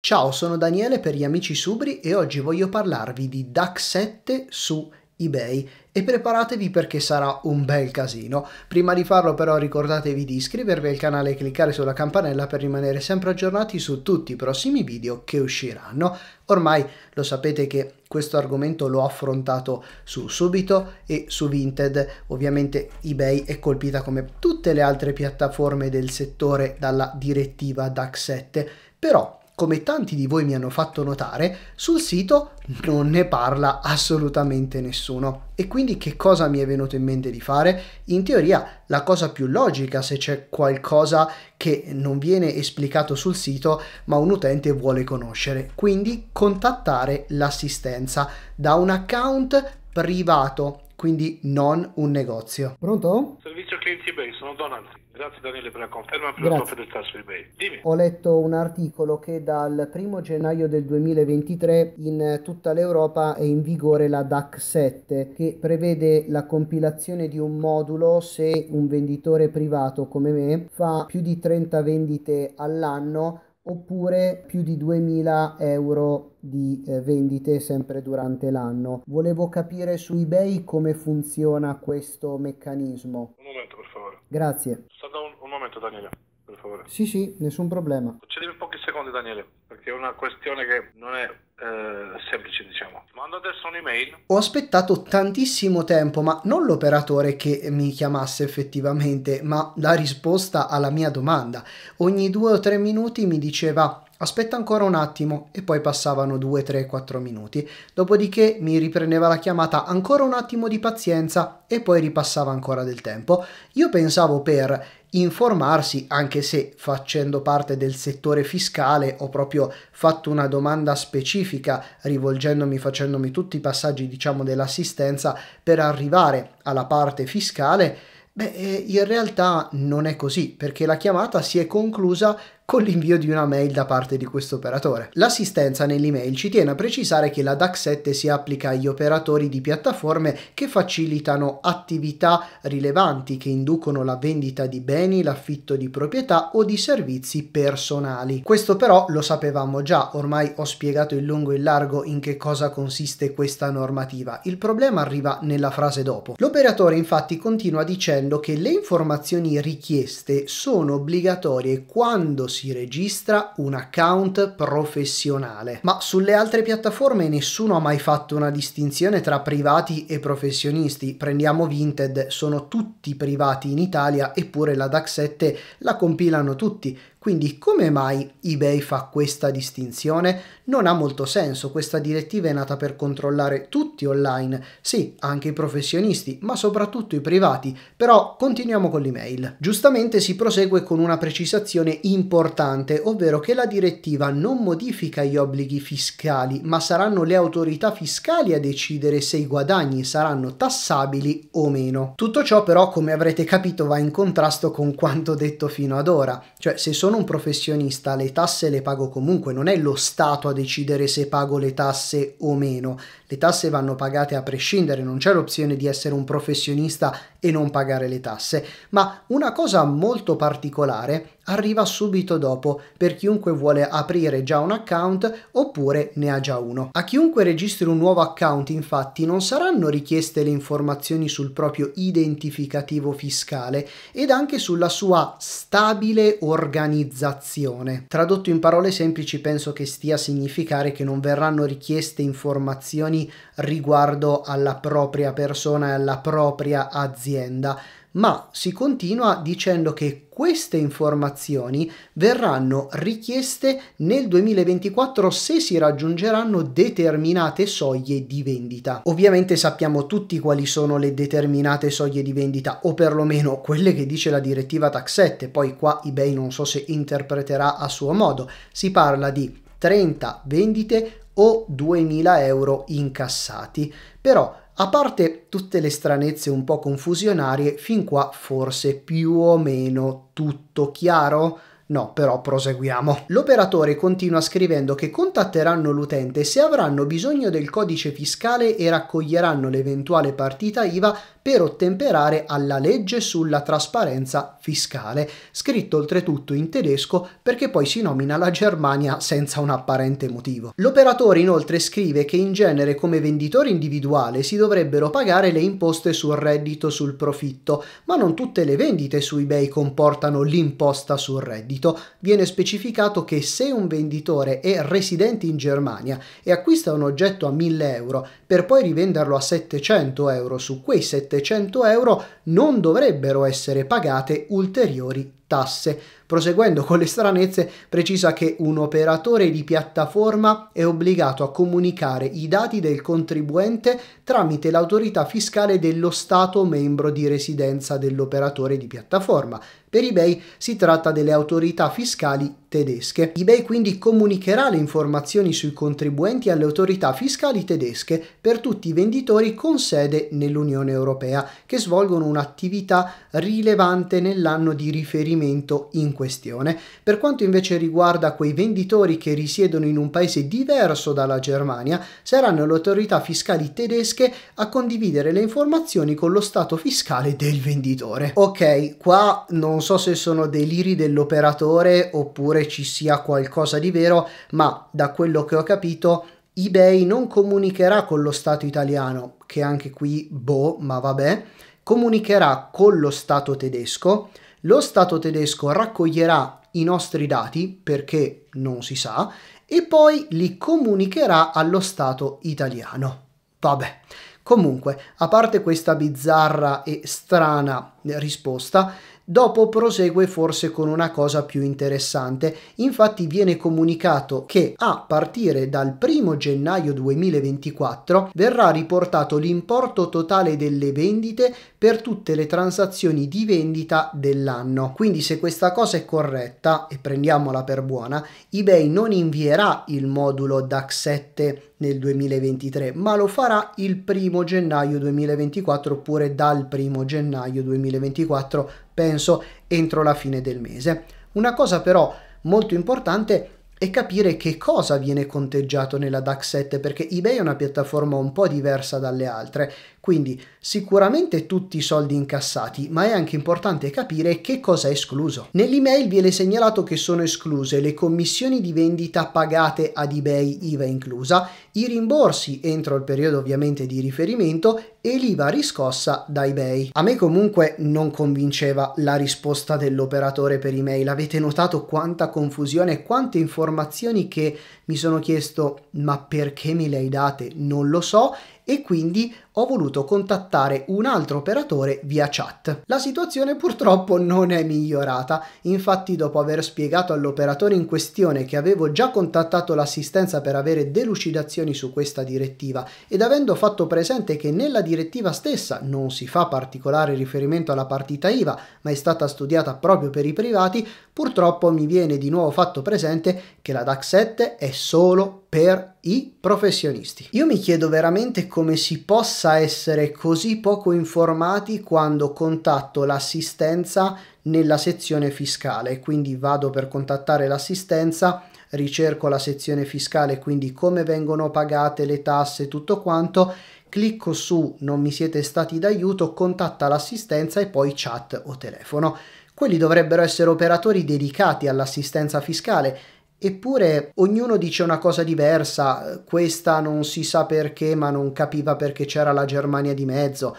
Ciao, sono Daniele per gli amici Subri e oggi voglio parlarvi di DAC7 su eBay e preparatevi perché sarà un bel casino. Prima di farlo però ricordatevi di iscrivervi al canale e cliccare sulla campanella per rimanere sempre aggiornati su tutti i prossimi video che usciranno. Ormai lo sapete che questo argomento l'ho affrontato su Subito e su Vinted. Ovviamente eBay è colpita come tutte le altre piattaforme del settore dalla direttiva DAC7, però come tanti di voi mi hanno fatto notare, sul sito non ne parla assolutamente nessuno. E quindi che cosa mi è venuto in mente di fare? In teoria la cosa più logica se c'è qualcosa che non viene esplicato sul sito ma un utente vuole conoscere, quindi contattare l'assistenza da un account privato quindi non un negozio. Pronto? Servizio clienti eBay, sono Donald. Grazie Daniele per la conferma per Grazie. la tua fedeltà su eBay. Dimmi. Ho letto un articolo che dal 1 gennaio del 2023 in tutta l'Europa è in vigore la DAC 7 che prevede la compilazione di un modulo se un venditore privato come me fa più di 30 vendite all'anno oppure più di 2000 euro di eh, vendite sempre durante l'anno. Volevo capire su eBay come funziona questo meccanismo. Un momento, per favore. Grazie. Stada un, un momento, Daniele, per favore. Sì, sì, nessun problema. Concedimi pochi secondi, Daniele, perché è una questione che non è eh, semplice, diciamo. Mando adesso un'email. Ho aspettato tantissimo tempo, ma non l'operatore che mi chiamasse effettivamente, ma la risposta alla mia domanda. Ogni due o tre minuti mi diceva Aspetta ancora un attimo e poi passavano 2, 3, 4 minuti. Dopodiché mi riprendeva la chiamata ancora un attimo di pazienza e poi ripassava ancora del tempo. Io pensavo per informarsi, anche se facendo parte del settore fiscale ho proprio fatto una domanda specifica rivolgendomi, facendomi tutti i passaggi diciamo dell'assistenza per arrivare alla parte fiscale. Beh, eh, in realtà non è così, perché la chiamata si è conclusa con l'invio di una mail da parte di questo operatore. L'assistenza nell'email ci tiene a precisare che la DAC 7 si applica agli operatori di piattaforme che facilitano attività rilevanti che inducono la vendita di beni, l'affitto di proprietà o di servizi personali. Questo però lo sapevamo già, ormai ho spiegato in lungo e in largo in che cosa consiste questa normativa. Il problema arriva nella frase dopo. L'operatore infatti continua dicendo che le informazioni richieste sono obbligatorie quando si si registra un account professionale. Ma sulle altre piattaforme nessuno ha mai fatto una distinzione tra privati e professionisti. Prendiamo Vinted, sono tutti privati in Italia eppure la DAX7 la compilano tutti. Quindi come mai eBay fa questa distinzione? Non ha molto senso, questa direttiva è nata per controllare tutti online, sì, anche i professionisti, ma soprattutto i privati, però continuiamo con l'email. Giustamente si prosegue con una precisazione importante, ovvero che la direttiva non modifica gli obblighi fiscali, ma saranno le autorità fiscali a decidere se i guadagni saranno tassabili o meno. Tutto ciò però, come avrete capito, va in contrasto con quanto detto fino ad ora, cioè se sono un professionista le tasse le pago comunque, non è lo Stato a decidere se pago le tasse o meno, le tasse vanno pagate a prescindere, non c'è l'opzione di essere un professionista e non pagare le tasse, ma una cosa molto particolare arriva subito dopo per chiunque vuole aprire già un account oppure ne ha già uno. A chiunque registri un nuovo account infatti non saranno richieste le informazioni sul proprio identificativo fiscale ed anche sulla sua stabile organizzazione. Tradotto in parole semplici penso che stia a significare che non verranno richieste informazioni valutazioni riguardo alla propria persona e alla propria azienda, ma si continua dicendo che queste informazioni verranno richieste nel 2024 se si raggiungeranno determinate soglie di vendita. Ovviamente sappiamo tutti quali sono le determinate soglie di vendita o perlomeno quelle che dice la direttiva tax 7, poi qua eBay non so se interpreterà a suo modo. Si parla di 30 vendite o 2.000 euro incassati. Però, a parte tutte le stranezze un po' confusionarie, fin qua forse più o meno tutto chiaro? No, però proseguiamo. L'operatore continua scrivendo che contatteranno l'utente se avranno bisogno del codice fiscale e raccoglieranno l'eventuale partita IVA per ottemperare alla legge sulla trasparenza fiscale, scritto oltretutto in tedesco perché poi si nomina la Germania senza un apparente motivo. L'operatore inoltre scrive che in genere come venditore individuale si dovrebbero pagare le imposte sul reddito sul profitto, ma non tutte le vendite su eBay comportano l'imposta sul reddito. Viene specificato che se un venditore è residente in Germania e acquista un oggetto a 1000 euro per poi rivenderlo a 700 euro su quei 700 700 euro non dovrebbero essere pagate ulteriori tasse. Proseguendo con le stranezze, precisa che un operatore di piattaforma è obbligato a comunicare i dati del contribuente tramite l'autorità fiscale dello Stato membro di residenza dell'operatore di piattaforma per eBay si tratta delle autorità fiscali tedesche. eBay quindi comunicherà le informazioni sui contribuenti alle autorità fiscali tedesche per tutti i venditori con sede nell'Unione Europea che svolgono un'attività rilevante nell'anno di riferimento in questione. Per quanto invece riguarda quei venditori che risiedono in un paese diverso dalla Germania, saranno le autorità fiscali tedesche a condividere le informazioni con lo stato fiscale del venditore. Ok, qua non non so se sono deliri dell'operatore oppure ci sia qualcosa di vero, ma da quello che ho capito eBay non comunicherà con lo Stato italiano, che anche qui boh, ma vabbè, comunicherà con lo Stato tedesco, lo Stato tedesco raccoglierà i nostri dati perché non si sa e poi li comunicherà allo Stato italiano. Vabbè. Comunque, a parte questa bizzarra e strana risposta, Dopo prosegue forse con una cosa più interessante, infatti viene comunicato che a partire dal 1 gennaio 2024 verrà riportato l'importo totale delle vendite per tutte le transazioni di vendita dell'anno. Quindi se questa cosa è corretta, e prendiamola per buona, eBay non invierà il modulo DAX7 nel 2023, ma lo farà il primo gennaio 2024 oppure dal primo gennaio 2024 penso entro la fine del mese. Una cosa però molto importante e capire che cosa viene conteggiato nella DAX 7 perché eBay è una piattaforma un po' diversa dalle altre, quindi sicuramente tutti i soldi incassati, ma è anche importante capire che cosa è escluso. Nell'email viene segnalato che sono escluse le commissioni di vendita pagate ad eBay IVA inclusa, i rimborsi entro il periodo ovviamente di riferimento e l'IVA riscossa da eBay. A me comunque non convinceva la risposta dell'operatore per email, avete notato quanta confusione e quante informazioni informazioni che mi sono chiesto ma perché me le hai date? Non lo so e quindi ho voluto contattare un altro operatore via chat. La situazione purtroppo non è migliorata, infatti dopo aver spiegato all'operatore in questione che avevo già contattato l'assistenza per avere delucidazioni su questa direttiva ed avendo fatto presente che nella direttiva stessa non si fa particolare riferimento alla partita IVA, ma è stata studiata proprio per i privati, purtroppo mi viene di nuovo fatto presente che la DAX 7 è solo per i professionisti. Io mi chiedo veramente come si possa possa essere così poco informati quando contatto l'assistenza nella sezione fiscale. Quindi vado per contattare l'assistenza, ricerco la sezione fiscale, quindi come vengono pagate le tasse, tutto quanto, clicco su non mi siete stati d'aiuto, contatta l'assistenza e poi chat o telefono. Quelli dovrebbero essere operatori dedicati all'assistenza fiscale Eppure ognuno dice una cosa diversa, questa non si sa perché ma non capiva perché c'era la Germania di mezzo,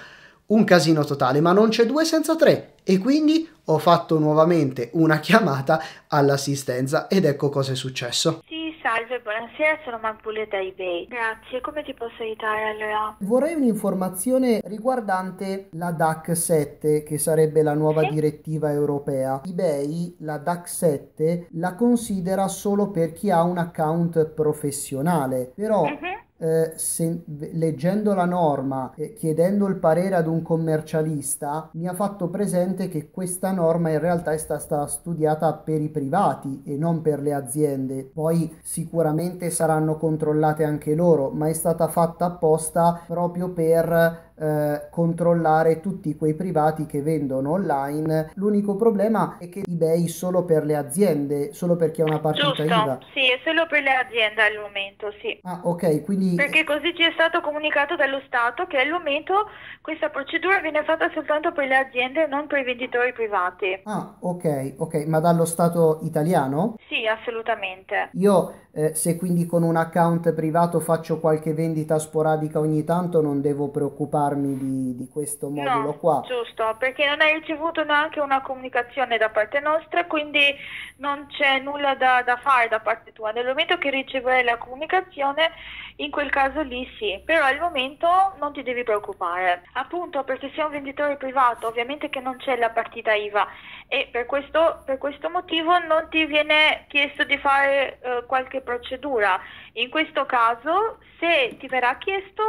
un casino totale, ma non c'è due senza tre e quindi ho fatto nuovamente una chiamata all'assistenza ed ecco cosa è successo. Sì Salve, buonasera, sono Mampule da eBay. Grazie, come ti posso aiutare allora? Vorrei un'informazione riguardante la DAC 7, che sarebbe la nuova sì? direttiva europea. eBay, la DAC 7, la considera solo per chi ha un account professionale, però... Uh-huh eh, se, leggendo la norma e eh, chiedendo il parere ad un commercialista mi ha fatto presente che questa norma in realtà è stata studiata per i privati e non per le aziende poi sicuramente saranno controllate anche loro ma è stata fatta apposta proprio per eh, controllare tutti quei privati che vendono online. L'unico problema è che eBay solo per le aziende, solo per chi ha una partita Giusto, IVA. Sì, è solo per le aziende al momento, sì. Ah, ok, quindi... Perché così ci è stato comunicato dallo Stato che al momento questa procedura viene fatta soltanto per le aziende, non per i venditori privati. Ah, ok, ok, ma dallo Stato italiano? Sì, assolutamente. Io eh, se quindi con un account privato faccio qualche vendita sporadica ogni tanto non devo preoccuparmi informarmi di, di questo modulo no, qua. Giusto, perché non hai ricevuto neanche una comunicazione da parte nostra, quindi non c'è nulla da, da fare da parte tua. Nel momento che riceverai la comunicazione, in quel caso lì sì, però al momento non ti devi preoccupare. Appunto perché sei un venditore privato, ovviamente che non c'è la partita IVA e per questo, per questo motivo non ti viene chiesto di fare eh, qualche procedura in questo caso, se ti verrà chiesto,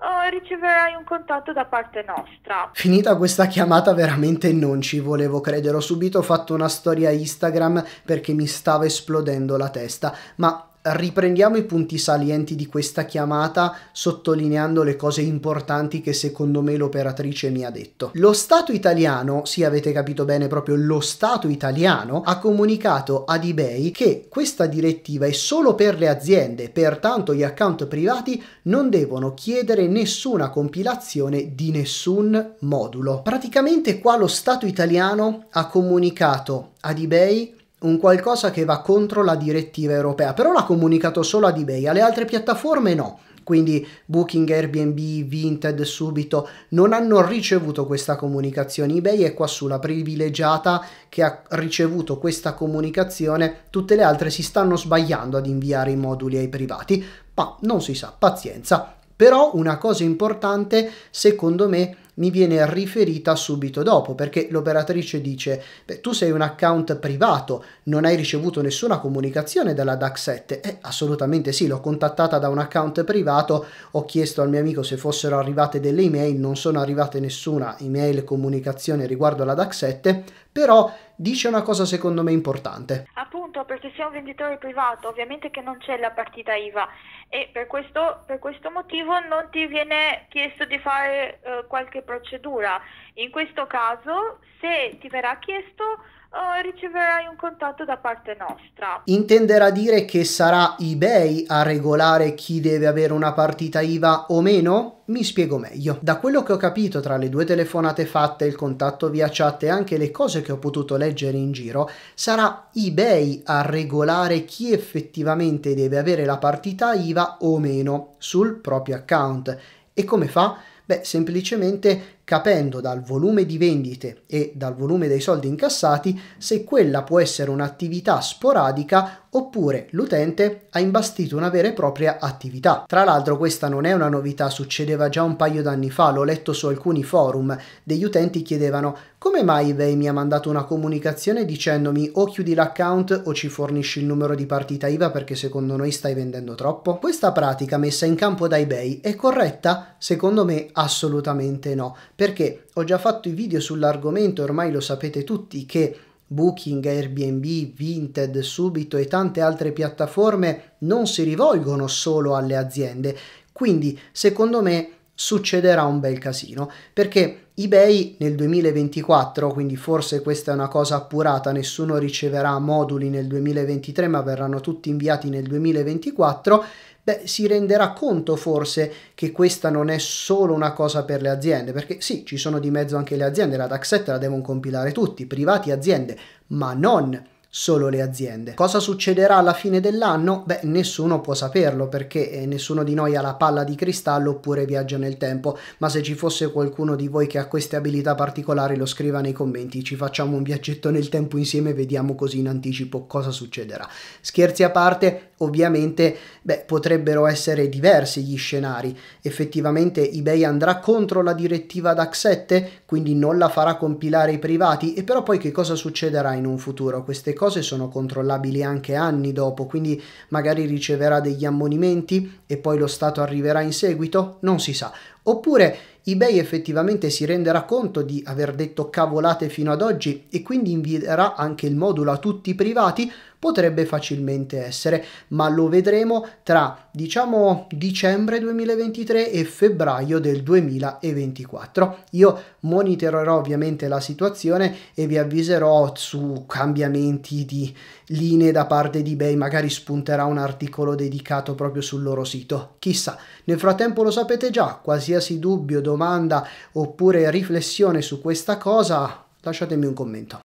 eh, riceverai un contatto da parte nostra. Finita questa chiamata veramente non ci volevo credere, ho subito fatto una storia Instagram perché mi stava esplodendo la testa, ma riprendiamo i punti salienti di questa chiamata sottolineando le cose importanti che secondo me l'operatrice mi ha detto. Lo Stato italiano, sì avete capito bene proprio lo Stato italiano, ha comunicato ad eBay che questa direttiva è solo per le aziende, pertanto gli account privati non devono chiedere nessuna compilazione di nessun modulo. Praticamente qua lo Stato italiano ha comunicato ad eBay un qualcosa che va contro la direttiva europea, però l'ha comunicato solo ad eBay, alle altre piattaforme no. Quindi Booking, Airbnb, Vinted, Subito non hanno ricevuto questa comunicazione. eBay è qua sulla privilegiata che ha ricevuto questa comunicazione, tutte le altre si stanno sbagliando ad inviare i moduli ai privati, ma non si sa, pazienza. Però una cosa importante, secondo me, mi viene riferita subito dopo perché l'operatrice dice beh tu sei un account privato non hai ricevuto nessuna comunicazione dalla DAX7 eh, assolutamente sì l'ho contattata da un account privato ho chiesto al mio amico se fossero arrivate delle email non sono arrivate nessuna email comunicazione riguardo alla DAX7 però dice una cosa secondo me importante. Appunto, perché se è un venditore privato ovviamente che non c'è la partita IVA e per questo, per questo motivo non ti viene chiesto di fare eh, qualche procedura. In questo caso, se ti verrà chiesto Oh, riceverai un contatto da parte nostra. Intenderà dire che sarà eBay a regolare chi deve avere una partita IVA o meno? Mi spiego meglio. Da quello che ho capito tra le due telefonate fatte, il contatto via chat e anche le cose che ho potuto leggere in giro, sarà eBay a regolare chi effettivamente deve avere la partita IVA o meno sul proprio account. E come fa? Beh, semplicemente capendo dal volume di vendite e dal volume dei soldi incassati se quella può essere un'attività sporadica oppure l'utente ha imbastito una vera e propria attività. Tra l'altro questa non è una novità, succedeva già un paio d'anni fa, l'ho letto su alcuni forum, degli utenti chiedevano come mai eBay mi ha mandato una comunicazione dicendomi o chiudi l'account o ci fornisci il numero di partita IVA perché secondo noi stai vendendo troppo? Questa pratica messa in campo da eBay è corretta? Secondo me assolutamente no, perché ho già fatto i video sull'argomento, ormai lo sapete tutti, che Booking, Airbnb, Vinted, Subito e tante altre piattaforme non si rivolgono solo alle aziende. Quindi, secondo me, succederà un bel casino, perché eBay nel 2024, quindi forse questa è una cosa appurata, nessuno riceverà moduli nel 2023, ma verranno tutti inviati nel 2024, beh, si renderà conto forse che questa non è solo una cosa per le aziende, perché sì, ci sono di mezzo anche le aziende, la DAX 7 la devono compilare tutti, privati e aziende, ma non solo le aziende. Cosa succederà alla fine dell'anno? Beh, nessuno può saperlo perché eh, nessuno di noi ha la palla di cristallo oppure viaggia nel tempo, ma se ci fosse qualcuno di voi che ha queste abilità particolari lo scriva nei commenti, ci facciamo un viaggetto nel tempo insieme e vediamo così in anticipo cosa succederà. Scherzi a parte, Ovviamente beh, potrebbero essere diversi gli scenari. Effettivamente eBay andrà contro la direttiva DAC7, quindi non la farà compilare ai privati, e però poi che cosa succederà in un futuro? Queste cose sono controllabili anche anni dopo, quindi magari riceverà degli ammonimenti e poi lo Stato arriverà in seguito? Non si sa. Oppure eBay effettivamente si renderà conto di aver detto cavolate fino ad oggi e quindi invierà anche il modulo a tutti i privati? Potrebbe facilmente essere, ma lo vedremo tra diciamo dicembre 2023 e febbraio del 2024. Io monitorerò ovviamente la situazione e vi avviserò su cambiamenti di linee da parte di eBay, magari spunterà un articolo dedicato proprio sul loro sito. Chissà, nel frattempo lo sapete già, qualsiasi qualsiasi dubbio, domanda oppure riflessione su questa cosa, lasciatemi un commento.